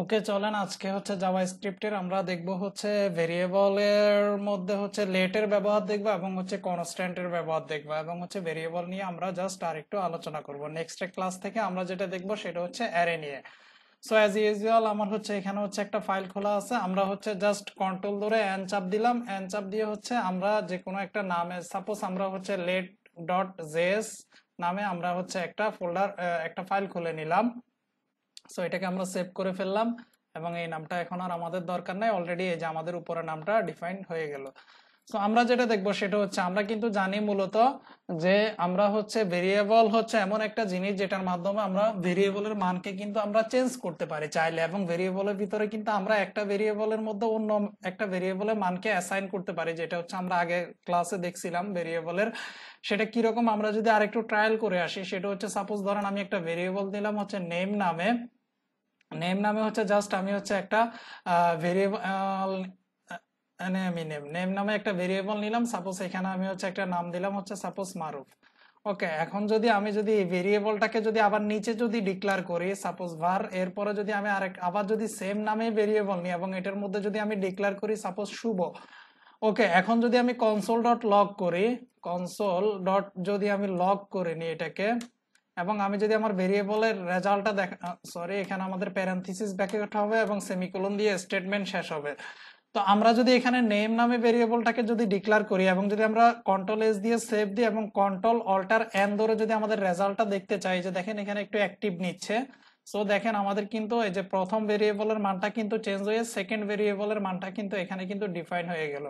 ওকে চলেন আজকে হচ্ছে জাভা স্ক্রিপ্টের আমরা দেখব হচ্ছে ভেরিয়েবলের মধ্যে হচ্ছে লেটের ব্যবহার দেখবো এবং হচ্ছে কনস্ট্যান্টের ব্যবহার দেখবো এবং হচ্ছে ভেরিয়েবল নিয়ে আমরা জাস্ট আর একটু আলোচনা করব নেক্সট ক্লাস থেকে আমরা যেটা দেখব সেটা হচ্ছে অ্যারে নিয়ে সো অ্যাজ ইউজুয়াল আমার হচ্ছে এখানে হচ্ছে একটা ফাইল খোলা আছে আমরা হচ্ছে জাস্ট কন্ট্রোল ধরে অ্যান চাপ দিলাম অ্যান চাপ দিয়ে হচ্ছে আমরা যে কোনো একটা নামে সাপোজ আমরা হচ্ছে লেট ডট জেস নামে আমরা হচ্ছে একটা ফোল্ডার একটা ফাইল খুলে নিলাম সো এটাকে আমরা সেভ করে ফেললাম এবং এই নামটা এখন আর আমাদের দরকার নাই অলরেডি এই যে আমাদের উপরে নামটা ডিফাইন হয়ে গেল সো আমরা যেটা দেখবো সেটা হচ্ছে আমরা কিন্তু জানি মূলত যে আমরা হচ্ছে ভেরিয়েবল হচ্ছে এমন একটা জিনিস যেটার মাধ্যমে আমরা ভেরিয়েবলের মানকে কিন্তু আমরা চেঞ্জ করতে পারি চাইলে এবং ভেরিয়েবলের ভিতরে কিন্তু আমরা একটা ভেরিয়েবলের মধ্যে অন্য একটা ভেরিয়েবলের মানকে অ্যাসাইন করতে পারি যেটা হচ্ছে আমরা আগে ক্লাসে দেখছিলাম ভেরিয়েবলের সেটা কিরকম আমরা যদি আরেকটু ট্রায়াল করে আসি সেটা হচ্ছে সাপোজ ধরেন আমি একটা ভেরিয়েবল দিলাম হচ্ছে নেম নামে নেম নামে হচ্ছে জাস্ট আমি হচ্ছে একটা ভেরিয়েবল মানে আমি নেম নেম নামে একটা ভেরিয়েবল নিলাম সাপোজ এখানে আমি হচ্ছে একটা নাম দিলাম হচ্ছে সাপোজ মারুফ ওকে এখন যদি আমি যদি এই ভেরিয়েবলটাকে যদি আবার নিচে যদি ডিক্লেয়ার করি সাপোজ ভার এরপরে যদি আমি আরেক আবার যদি সেম নামে ভেরিয়েবল নিই এবং এটার মধ্যে যদি আমি ডিক্লেয়ার করি সাপোজ শুভ ওকে এখন যদি আমি কনসোল ডট লগ করি কনসোল ডট যদি আমি লগ করে নিই এটাকে এবং আমি যদি আমার ভেরিয়েবলের রেজাল্টটা দেখা সরি এখানে আমাদের ব্যাকে ব্যাকেট হবে এবং সেমিকোলন দিয়ে স্টেটমেন্ট শেষ হবে তো আমরা যদি এখানে নেম নামে ভেরিয়েবলটাকে যদি ডিক্লেয়ার করি এবং যদি আমরা কন্ট্রোল এস দিয়ে সেভ দিই এবং কন্ট্রোল অল্টার এন ধরে যদি আমাদের রেজাল্টটা দেখতে চাই যে দেখেন এখানে একটু অ্যাক্টিভ নিচ্ছে সো দেখেন আমাদের কিন্তু এই যে প্রথম ভেরিয়েবলের মানটা কিন্তু চেঞ্জ হয়ে সেকেন্ড ভেরিয়েবলের মানটা কিন্তু এখানে কিন্তু ডিফাইন হয়ে গেল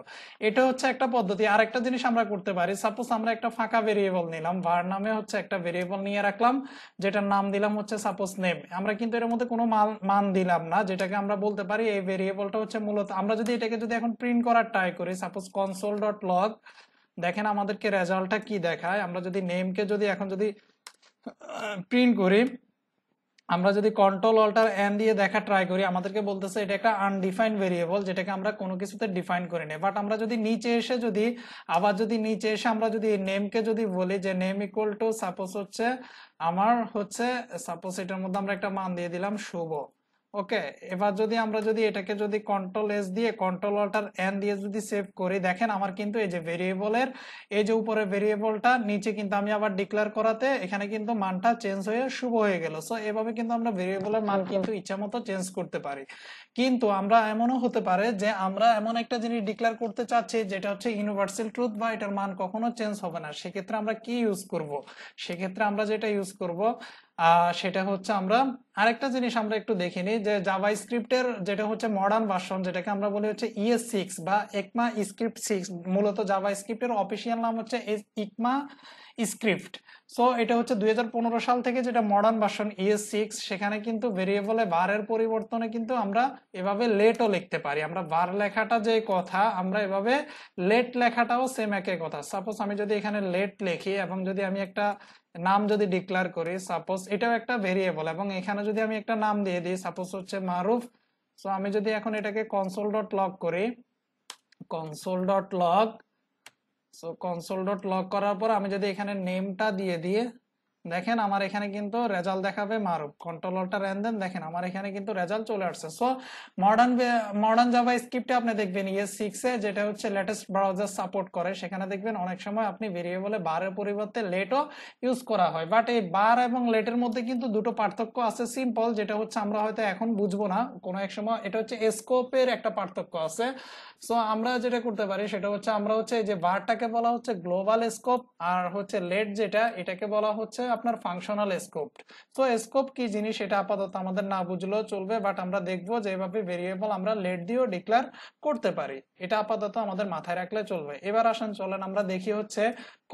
এটা হচ্ছে একটা পদ্ধতি আর একটা জিনিস আমরা করতে পারি সাপোজ আমরা একটা ফাঁকা ভেরিয়েবল নিলাম ভার নামে হচ্ছে একটা ভেরিয়েবল নিয়ে রাখলাম যেটার নাম দিলাম হচ্ছে সাপোজ নেম আমরা কিন্তু এর মধ্যে কোনো মান দিলাম না যেটাকে আমরা বলতে পারি এই ভেরিয়েবলটা হচ্ছে মূলত আমরা যদি এটাকে যদি এখন প্রিন্ট করার ট্রাই করি সাপোজ কনসোল ডট লগ দেখেন আমাদেরকে রেজাল্টটা কি দেখায় আমরা যদি নেমকে যদি এখন যদি প্রিন্ট করি আমরা যদি কন্ট্রোল অল্টার এন দিয়ে দেখা ট্রাই করি আমাদেরকে বলতেছে এটা একটা আনডিফাইন্ড ভেরিয়েবল যেটাকে আমরা কোনো কিছুতে ডিফাইন করি নি বাট আমরা যদি নিচে এসে যদি আবার যদি নিচে এসে আমরা যদি নেমকে যদি বলি যে নেম ইকুয়াল টু সাপোজ হচ্ছে আমার হচ্ছে সাপোজ এটার মধ্যে আমরা একটা মান দিয়ে দিলাম শুভ ওকে এবার যদি আমরা যদি এটাকে যদি কন্ট্রোল এস দিয়ে কন্ট্রোল অল্টার এন দিয়ে যদি সেভ করি দেখেন আমার কিন্তু এই যে ভেরিয়েবলের এই যে উপরে ভেরিয়েবলটা নিচে কিন্তু আমি আবার ডিক্লেয়ার করাতে এখানে কিন্তু মানটা চেঞ্জ হয়ে শুভ হয়ে গেল সো এভাবে কিন্তু আমরা ভেরিয়েবলের মান কিন্তু ইচ্ছা মতো চেঞ্জ করতে পারি কিন্তু আমরা এমনও হতে পারে যে আমরা এমন একটা জিনিস ডিক্লেয়ার করতে চাচ্ছি যেটা হচ্ছে ইউনিভার্সাল ট্রুথ বা এটার মান কখনো চেঞ্জ হবে না সেক্ষেত্রে আমরা কি ইউজ করব সেক্ষেত্রে আমরা যেটা ইউজ করব সেটা হচ্ছে আমরা আরেকটা জিনিস আমরা একটু দেখে নিই যে জাভা স্ক্রিপ্টের যেটা হচ্ছে মডার্ন ভার্সন যেটাকে আমরা বলি হচ্ছে ইএস e সিক্স বা একমা স্ক্রিপ্ট সিক্স মূলত জাভা স্ক্রিপ্টের অফিসিয়াল নাম হচ্ছে ইকমা e স্ক্রিপ্ট সো এটা হচ্ছে দুই সাল থেকে যেটা মডার্ন ভার্সন ইএস সিক্স সেখানে কিন্তু ভেরিয়েবলে বারের পরিবর্তনে কিন্তু আমরা এভাবে লেটও লিখতে পারি আমরা বার লেখাটা যে কথা আমরা এভাবে লেট লেখাটাও সেম একই কথা সাপোজ আমি যদি এখানে লেট লিখি এবং যদি আমি একটা নাম যদি ডিক্লেয়ার করি সাপোজ এটাও একটা ভেরিয়েবল এবং এখানে যদি আমি একটা নাম দিয়ে দিই সাপোজ হচ্ছে মারুফ সো আমি যদি এখন এটাকে কনসোল ডট লগ করি console dot log so console dot log করার পর আমি যদি এখানে নেমটা দিয়ে দিয়ে দেখেন আমার এখানে কিন্তু রেজাল্ট দেখাবে মারুফ কন্ট্রোলারটা রেন দেন দেখেন আমার এখানে কিন্তু রেজাল্ট চলে আসছে সো মডার্ন মডার্ন জাভা স্ক্রিপ্টে আপনি দেখবেন ইয়ে e সিক্স এ যেটা হচ্ছে লেটেস্ট ব্রাউজার সাপোর্ট করে সেখানে দেখবেন অনেক সময় আপনি ভেরিয়েবলে বারের পরিবর্তে লেটও ইউজ করা হয় বাট এই বার এবং লেটের মধ্যে কিন্তু দুটো পার্থক্য আছে সিম্পল যেটা হচ্ছে আমরা হয়তো এখন বুঝবো না কোনো এক সময় এটা হচ্ছে স্কোপের একটা পার্থক্য আছে সো আমরা যেটা করতে পারি সেটা হচ্ছে আমরা হচ্ছে এই যে বারটাকে বলা হচ্ছে গ্লোবাল স্কোপ আর হচ্ছে লেট যেটা এটাকে বলা হচ্ছে আপনার ফাংশনাল স্কোপ তো স্কোপ কি জিনিস এটা আপাতত আমাদের না বুঝলেও চলবে বাট আমরা দেখবো যে এভাবে ভেরিয়েবল আমরা লেট দিয়েও ডিক্লেয়ার করতে পারি এটা আপাতত আমাদের মাথায় রাখলে চলবে এবার আসেন চলেন আমরা দেখি হচ্ছে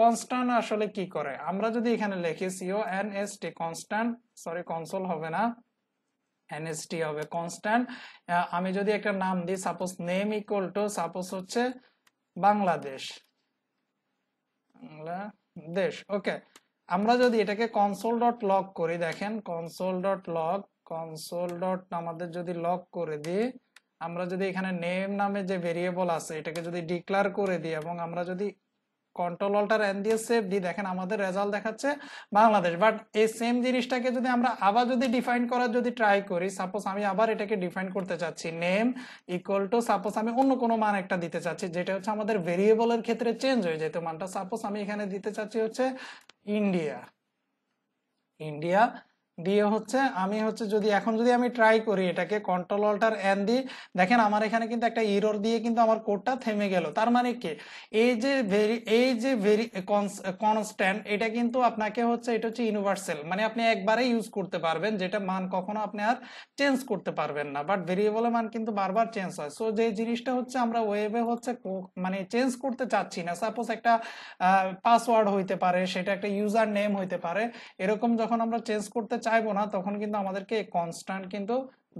কনস্ট্যান্ট আসলে কি করে আমরা যদি এখানে লিখি C O N S T constant sorry console হবে না এনএসটি হবে কনস্ট্যান্ট আমি যদি একটা নাম দিই suppose name equal to suppose হচ্ছে বাংলাদেশ বাংলাদেশ ওকে আমরা যদি এটাকে কনসোল ডট লক করি দেখেন console dot log console dot আমাদের যদি লক করে দিই আমরা যদি এখানে নেম নামে যে ভেরিয়েবল আছে এটাকে যদি ডিক্লার করে দিই এবং আমরা যদি কন্ট্রোল অল্টার এন দিয়ে সেভ ডি দেখেন আমাদের রেজাল্ট দেখাচ্ছে বাংলাদেশ বাট এই সেম জিনিসটাকে যদি আমরা আবার যদি ডিফাইন করার যদি ট্রাই করি সাপোজ আমি আবার এটাকে ডিফাইন করতে চাচ্ছি নেম ইকুয়াল টু সাপোজ আমি অন্য কোনো মান একটা দিতে চাচ্ছি যেটা হচ্ছে আমাদের ভেরিয়েবলের ক্ষেত্রে চেঞ্জ হয়ে যেত মানটা সাপোজ আমি এখানে দিতে চাচ্ছি হচ্ছে ইন্ডিয়া ইন্ডিয়া দিয়ে হচ্ছে আমি হচ্ছে যদি এখন যদি আমি ট্রাই করি এটাকে কন্ট্রোল অল্টার এন দি দেখেন আমার এখানে কিন্তু একটা ইরোর দিয়ে কিন্তু আমার কোডটা থেমে গেল তার মানে কি এই যে ভেরি এই যে ভেরি কনস্ট্যান্ট এটা কিন্তু আপনাকে হচ্ছে এটা হচ্ছে ইউনিভার্সাল মানে আপনি একবারে ইউজ করতে পারবেন যেটা মান কখনো আপনি আর চেঞ্জ করতে পারবেন না বাট ভেরিয়েবলের মান কিন্তু বারবার চেঞ্জ হয় সো যে জিনিসটা হচ্ছে আমরা ওয়েবে হচ্ছে মানে চেঞ্জ করতে চাচ্ছি না সাপোজ একটা পাসওয়ার্ড হইতে পারে সেটা একটা ইউজার নেম হইতে পারে এরকম যখন আমরা চেঞ্জ করতে চাইবো না তখন কিন্তু আমাদেরকে কনস্ট্যান্ট কিন্তু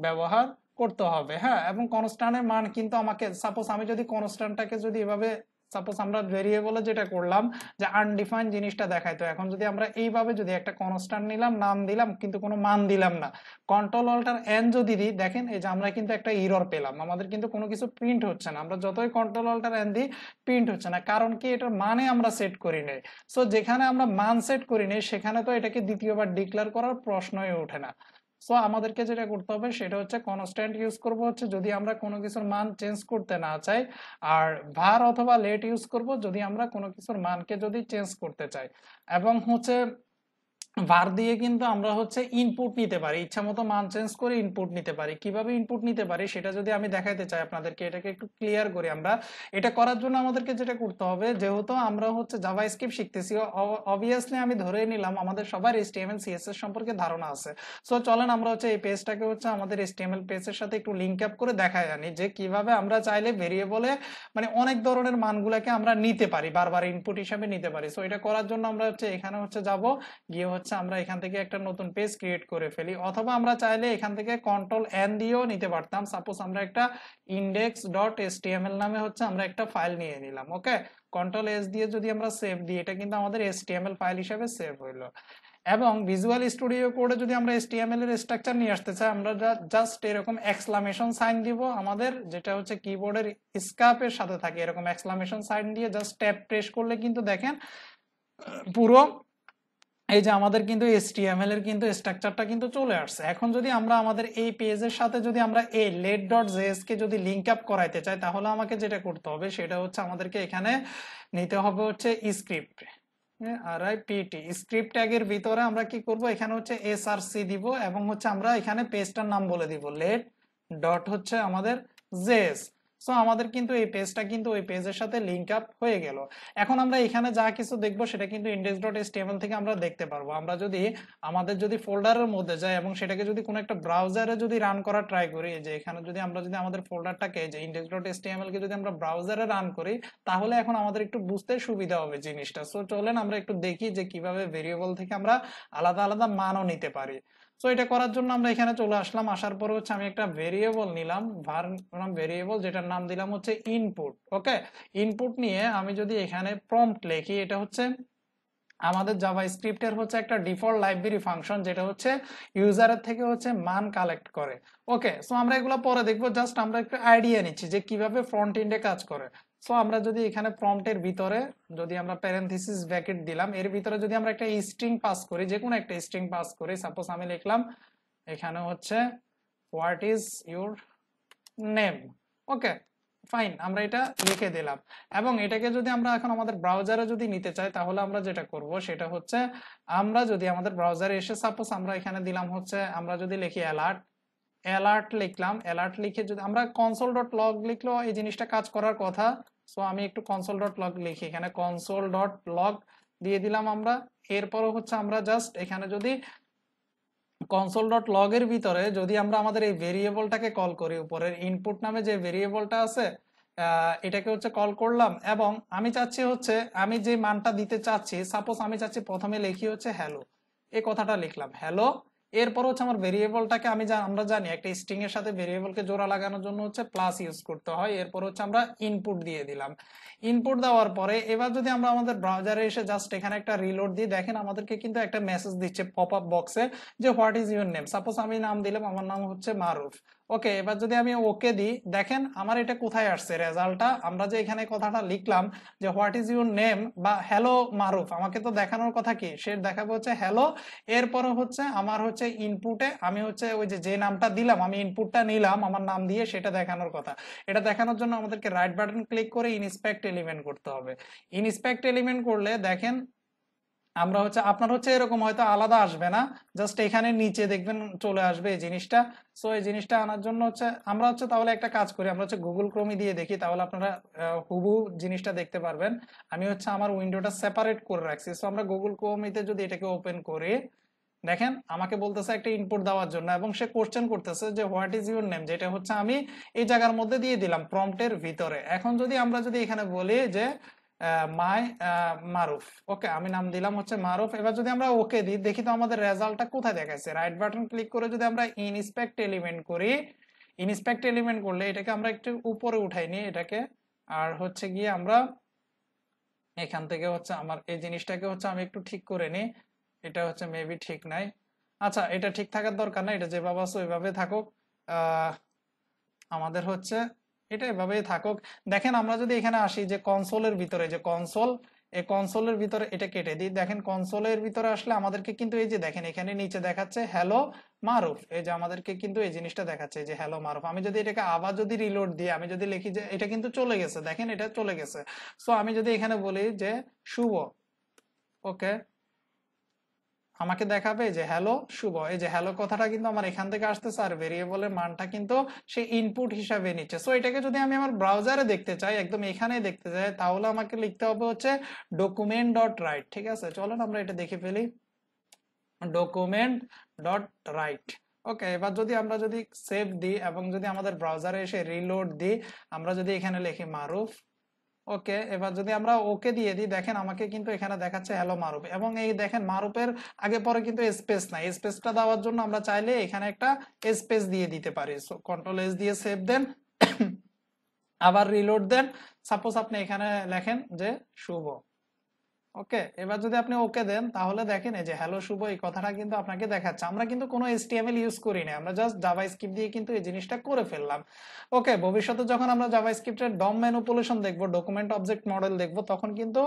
ব্যবহার করতে হবে হ্যাঁ এবং কনস্ট্যান্টের মান কিন্তু আমাকে সাপোজ আমি যদি কনস্ট্যান্টটাকে যদি এভাবে সাপোজ আমরা ভেরিয়েবলে যেটা করলাম যে আনডিফাইন জিনিসটা দেখায় তো এখন যদি আমরা এইভাবে যদি একটা কনস্ট্যান্ট নিলাম নাম দিলাম কিন্তু কোনো মান দিলাম না কন্ট্রোল অল্টার এন যদি দিই দেখেন এই যে আমরা কিন্তু একটা ইরর পেলাম আমাদের কিন্তু কোনো কিছু প্রিন্ট হচ্ছে না আমরা যতই কন্ট্রোল অল্টার এন দিই প্রিন্ট হচ্ছে না কারণ কি এটার মানে আমরা সেট করি নেই সো যেখানে আমরা মান সেট করি নেই সেখানে তো এটাকে দ্বিতীয়বার ডিক্লেয়ার করার প্রশ্নই ওঠে না সো আমাদেরকে যেটা করতে হবে সেটা হচ্ছে কনস্ট্যান্ট ইউজ করব হচ্ছে যদি আমরা কোনো কিছুর মান চেঞ্জ করতে না চাই আর ভার অথবা লেট ইউজ করব যদি আমরা কোনো কিছুর মানকে যদি চেঞ্জ করতে চাই এবং হচ্ছে ভার দিয়ে কিন্তু আমরা হচ্ছে ইনপুট নিতে পারি ইচ্ছা মতো মান চেঞ্জ করে ইনপুট নিতে পারি কিভাবে ইনপুট নিতে পারি সেটা যদি আমি দেখাইতে চাই আপনাদেরকে এটাকে একটু ক্লিয়ার করি আমরা এটা করার জন্য আমাদেরকে যেটা করতে হবে যেহেতু আমরা হচ্ছে জাভা স্ক্রিপ্ট শিখতেছি অবভিয়াসলি আমি ধরে নিলাম আমাদের সবার এসটিএমএল সিএসএস সম্পর্কে ধারণা আছে সো চলেন আমরা হচ্ছে এই পেজটাকে হচ্ছে আমাদের এসটিএমএল পেজের সাথে একটু লিঙ্ক আপ করে দেখা জানি যে কিভাবে আমরা চাইলে ভেরিয়েবলে মানে অনেক ধরনের মানগুলোকে আমরা নিতে পারি বারবার ইনপুট হিসাবে নিতে পারি সো এটা করার জন্য আমরা হচ্ছে এখানে হচ্ছে যাব গিয়ে হচ্ছে আমরা এখান থেকে একটা নতুন পেজ ক্রিয়েট করে ফেলি অথবা আমরা চাইলে এখান থেকে কন্ট্রোল এন দিয়েও নিতে পারতাম সাপোজ আমরা একটা ইন্ডেক্স ডট এসটিএমএল নামে হচ্ছে আমরা একটা ফাইল নিয়ে নিলাম ওকে কন্ট্রোল এস দিয়ে যদি আমরা সেভ দিই এটা কিন্তু আমাদের এসটিএমএল ফাইল হিসাবে সেভ হইলো এবং ভিজুয়াল স্টুডিও কোডে যদি আমরা এসটিএমএল এর স্ট্রাকচার নিয়ে আসতে চাই আমরা জাস্ট এরকম এক্সক্লামেশন সাইন দিব আমাদের যেটা হচ্ছে কিবোর্ডের স্কাপের সাথে থাকে এরকম এক্সক্লামেশন সাইন দিয়ে জাস্ট ট্যাপ প্রেস করলে কিন্তু দেখেন পুরো এই যে আমাদের কিন্তু এসটিএমএল এর কিন্তু স্ট্রাকচারটা কিন্তু চলে আসছে এখন যদি আমরা আমাদের এই পেজের সাথে যদি আমরা এই লেট ডট জেএস কে যদি লিঙ্ক আপ করাইতে চাই তাহলে আমাকে যেটা করতে হবে সেটা হচ্ছে আমাদেরকে এখানে নিতে হবে হচ্ছে স্ক্রিপ্ট আর আই পিটি ট্যাগের ভিতরে আমরা কি করব এখানে হচ্ছে সি দিব এবং হচ্ছে আমরা এখানে পেজটার নাম বলে দিব লেট ডট হচ্ছে আমাদের জেএস সো আমাদের কিন্তু এই পেজটা কিন্তু ওই পেজের সাথে লিঙ্ক আপ হয়ে গেল এখন আমরা এখানে যা কিছু দেখব সেটা কিন্তু ইন্ডেক্স ডট এসটিএমএল থেকে আমরা দেখতে পারবো আমরা যদি আমাদের যদি ফোল্ডারের মধ্যে যাই এবং সেটাকে যদি কোনো একটা ব্রাউজারে যদি রান করা ট্রাই করি যে এখানে যদি আমরা যদি আমাদের ফোল্ডারটাকে যে ইন্ডেক্স ডট এসটিএমএল কে যদি আমরা ব্রাউজারে রান করি তাহলে এখন আমাদের একটু বুঝতে সুবিধা হবে জিনিসটা সো চলেন আমরা একটু দেখি যে কিভাবে ভেরিয়েবল থেকে আমরা আলাদা আলাদা মানও নিতে পারি সো এটা করার জন্য আমরা এখানে চলে আসলাম আসার পর হচ্ছে আমি একটা ভেরিয়েবল নিলাম ভার ভেরিয়েবল যেটা নাম দিলাম হচ্ছে ইনপুট ওকে ইনপুট নিয়ে আমি যদি এখানে প্রম্পট লিখি এটা হচ্ছে আমাদের জাভা স্ক্রিপ্টের হচ্ছে একটা ডিফল্ট লাইব্রেরি ফাংশন যেটা হচ্ছে ইউজারের থেকে হচ্ছে মান কালেক্ট করে ওকে সো আমরা এগুলো পরে দেখবো জাস্ট আমরা একটু আইডিয়া নিচ্ছি যে কিভাবে ফ্রন্ট এন্ডে কাজ করে সো আমরা যদি এখানে প্রম্পটের ভিতরে যদি আমরা প্যারেন্থিসিস ব্র্যাকেট দিলাম এর ভিতরে যদি আমরা একটা স্ট্রিং পাস করি যে কোনো একটা স্ট্রিং পাস করি সাপোজ আমি লিখলাম এখানে হচ্ছে what is your name okay fine আমরা এটা লিখে দিলাম এবং এটাকে যদি আমরা এখন আমাদের ব্রাউজারে যদি নিতে চাই তাহলে আমরা যেটা করব সেটা হচ্ছে আমরা যদি আমাদের ব্রাউজারে এসে সাপোজ আমরা এখানে দিলাম হচ্ছে আমরা যদি লিখি অ্যালার্ট অ্যালার্ট লিখলাম অ্যালার্ট লিখে যদি আমরা কনসোল ডট লগ লিখলেও এই জিনিসটা কাজ করার কথা সো আমি একটু কনসোল ডট লগ লিখি এখানে কনসোল ডট লগ দিয়ে দিলাম আমরা এরপরও হচ্ছে আমরা জাস্ট এখানে যদি কনসোল ডট লগের ভিতরে যদি আমরা আমাদের এই ভেরিয়েবলটাকে কল করি উপরের ইনপুট নামে যে ভেরিয়েবলটা আছে এটাকে হচ্ছে কল করলাম এবং আমি চাচ্ছি হচ্ছে আমি যে মানটা দিতে চাচ্ছি সাপোজ আমি চাচ্ছি প্রথমে লিখি হচ্ছে হ্যালো এই কথাটা লিখলাম হ্যালো এরপর হচ্ছে আমার ভেরিয়েবলটাকে আমি আমরা জানি একটা স্ট্রিং এর সাথে ভেরিয়েবলকে জোড়া লাগানোর জন্য হচ্ছে প্লাস ইউজ করতে হয় এরপর হচ্ছে আমরা ইনপুট দিয়ে দিলাম ইনপুট দেওয়ার পরে এবার যদি আমরা আমাদের ব্রাউজারে এসে জাস্ট এখানে একটা রিলোড দিই দেখেন আমাদেরকে কিন্তু একটা মেসেজ দিচ্ছে পপ আপ বক্সে যে what is your name suppose আমি নাম দিলাম আমার নাম হচ্ছে মারুফ ওকে এবার যদি আমি ওকে দিই দেখেন আমার এটা কোথায় আসছে রেজাল্টটা আমরা যে এখানে কথাটা লিখলাম যে হোয়াট ইজ ইউর নেম বা হ্যালো মারুফ আমাকে তো দেখানোর কথা কি সে দেখাবো হচ্ছে হ্যালো এরপর হচ্ছে আমার হচ্ছে ইনপুটে আমি হচ্ছে ওই যে যে নামটা দিলাম আমি ইনপুটটা নিলাম আমার নাম দিয়ে সেটা দেখানোর কথা এটা দেখানোর জন্য আমাদেরকে রাইট বাটন ক্লিক করে ইনস্পেক্ট এলিমেন্ট করতে হবে ইনস্পেক্ট এলিমেন্ট করলে দেখেন আমরা হচ্ছে আপনার হচ্ছে এরকম হয়তো আলাদা আসবে না জাস্ট এখানে নিচে দেখবেন চলে আসবে এই জিনিসটা সো এই জিনিসটা আনার জন্য হচ্ছে আমরা হচ্ছে তাহলে একটা কাজ করি আমরা হচ্ছে গুগল ক্রোমি দিয়ে দেখি তাহলে আপনারা হুবু জিনিসটা দেখতে পারবেন আমি হচ্ছে আমার উইন্ডোটা সেপারেট করে রাখছি সো আমরা গুগল ক্রোমিতে যদি এটাকে ওপেন করি দেখেন আমাকে বলতেছে একটা ইনপুট দেওয়ার জন্য এবং সে কোশ্চেন করতেছে যে হোয়াট ইজ ইউর নেম যেটা হচ্ছে আমি এই জায়গার মধ্যে দিয়ে দিলাম প্রম্পটের ভিতরে এখন যদি আমরা যদি এখানে বলি যে মাই মারুফ ওকে আমি নাম দিলাম হচ্ছে মারুফ এবার যদি আমরা ওকে দিই দেখি তো আমাদের রেজাল্টটা কোথায় দেখাচ্ছে রাইট বাটন ক্লিক করে যদি আমরা ইনস্পেক্ট এলিমেন্ট করি ইনস্পেক্ট এলিমেন্ট করলে এটাকে আমরা একটু উপরে উঠাই নিই এটাকে আর হচ্ছে গিয়ে আমরা এখান থেকে হচ্ছে আমার এই জিনিসটাকে হচ্ছে আমি একটু ঠিক করে নিই এটা হচ্ছে মেবি ঠিক নাই আচ্ছা এটা ঠিক থাকার দরকার না এটা যেভাবে আছে ওইভাবে থাকুক আমাদের হচ্ছে এটা এভাবে থাকুক দেখেন আমরা যদি এখানে আসি যে কনসোলের ভিতরে যে কনসোল এই কনসোলের ভিতরে এটা কেটে দিই দেখেন কনসোলের ভিতরে আসলে আমাদেরকে কিন্তু এই যে দেখেন এখানে নিচে দেখাচ্ছে হ্যালো মারুফ এই যে আমাদেরকে কিন্তু এই জিনিসটা দেখাচ্ছে যে হ্যালো মারুফ আমি যদি এটাকে আবার যদি রিলোড দিই আমি যদি লিখি যে এটা কিন্তু চলে গেছে দেখেন এটা চলে গেছে সো আমি যদি এখানে বলি যে শুভ ওকে আমাকে দেখাবে যে হ্যালো শুভ এই যে হ্যালো কথাটা কিন্তু আমার এখান থেকে আসতেছে আর ভেরিয়েবলের মানটা কিন্তু সে ইনপুট হিসাবে নিচ্ছে সো এটাকে যদি আমি আমার ব্রাউজারে দেখতে চাই একদম এখানে দেখতে চাই তাহলে আমাকে লিখতে হবে হচ্ছে ডকুমেন্ট ডট রাইট ঠিক আছে চলুন আমরা এটা দেখে ফেলি ডকুমেন্ট ডট রাইট ওকে এবার যদি আমরা যদি সেভ দিই এবং যদি আমাদের ব্রাউজারে এসে রিলোড দিই আমরা যদি এখানে লিখি মারুফ ওকে এবার যদি আমরা ওকে দিয়ে দিই দেখেন আমাকে কিন্তু এখানে দেখাচ্ছে হ্যালো মারুপ এবং এই দেখেন মারুপের আগে পরে কিন্তু স্পেস নাই স্পেসটা দেওয়ার জন্য আমরা চাইলে এখানে একটা স্পেস দিয়ে দিতে পারি সো কন্ট্রোল এস দিয়ে সেভ দেন আবার রিলোড দেন সাপোজ আপনি এখানে লেখেন যে শুভ ওকে এবার যদি আপনি ওকে দেন তাহলে দেখেন এই যে হ্যালো শুভ এই কথাটা কিন্তু আপনাকে দেখাচ্ছে আমরা কিন্তু কোনো এসটিএমএল ইউজ করি না আমরা জাস্ট জাভা স্ক্রিপ্ট দিয়ে কিন্তু এই জিনিসটা করে ফেললাম ওকে ভবিষ্যতে যখন আমরা জাভা স্ক্রিপ্টের ডম ম্যানুপুলেশন দেখবো ডকুমেন্ট অবজেক্ট মডেল দেখব তখন কিন্তু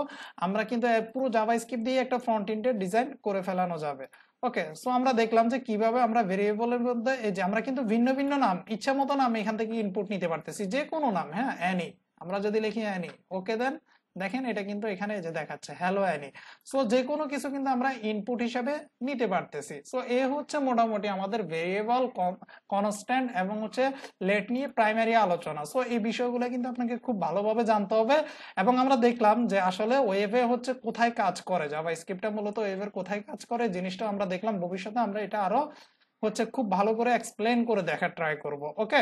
আমরা কিন্তু পুরো জাভা স্ক্রিপ্ট দিয়ে একটা ফ্রন্ট ইন্ডের ডিজাইন করে ফেলানো যাবে ওকে সো আমরা দেখলাম যে কিভাবে আমরা ভেরিয়েবলের মধ্যে এই যে আমরা কিন্তু ভিন্ন ভিন্ন নাম ইচ্ছা মতো নাম এখান থেকে ইনপুট নিতে পারতেছি যে কোনো নাম হ্যাঁ অ্যানি আমরা যদি লিখি অ্যানি ওকে দেন দেখেন এটা কিন্তু এখানে যে দেখাচ্ছে হ্যালো অ্যানি সো যে কোনো কিছু কিন্তু আমরা ইনপুট হিসাবে নিতে পারতেছি সো এ হচ্ছে মোটামুটি আমাদের ভেরিয়েবল কনস্ট্যান্ট এবং হচ্ছে লেট নিয়ে প্রাইমারি আলোচনা সো এই বিষয়গুলো কিন্তু আপনাকে খুব ভালোভাবে জানতে হবে এবং আমরা দেখলাম যে আসলে ওয়েভে হচ্ছে কোথায় কাজ করে বা স্ক্রিপ্টটা মূলত ওয়েভের কোথায় কাজ করে জিনিসটা আমরা দেখলাম ভবিষ্যতে আমরা এটা আরো হচ্ছে খুব ভালো করে এক্সপ্লেন করে দেখার ট্রাই করব ওকে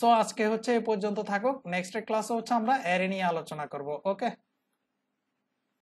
সো আজকে হচ্ছে এ পর্যন্ত থাকুক নেক্সট ক্লাসে হচ্ছে আমরা অ্যারে নিয়ে আলোচনা করব ওকে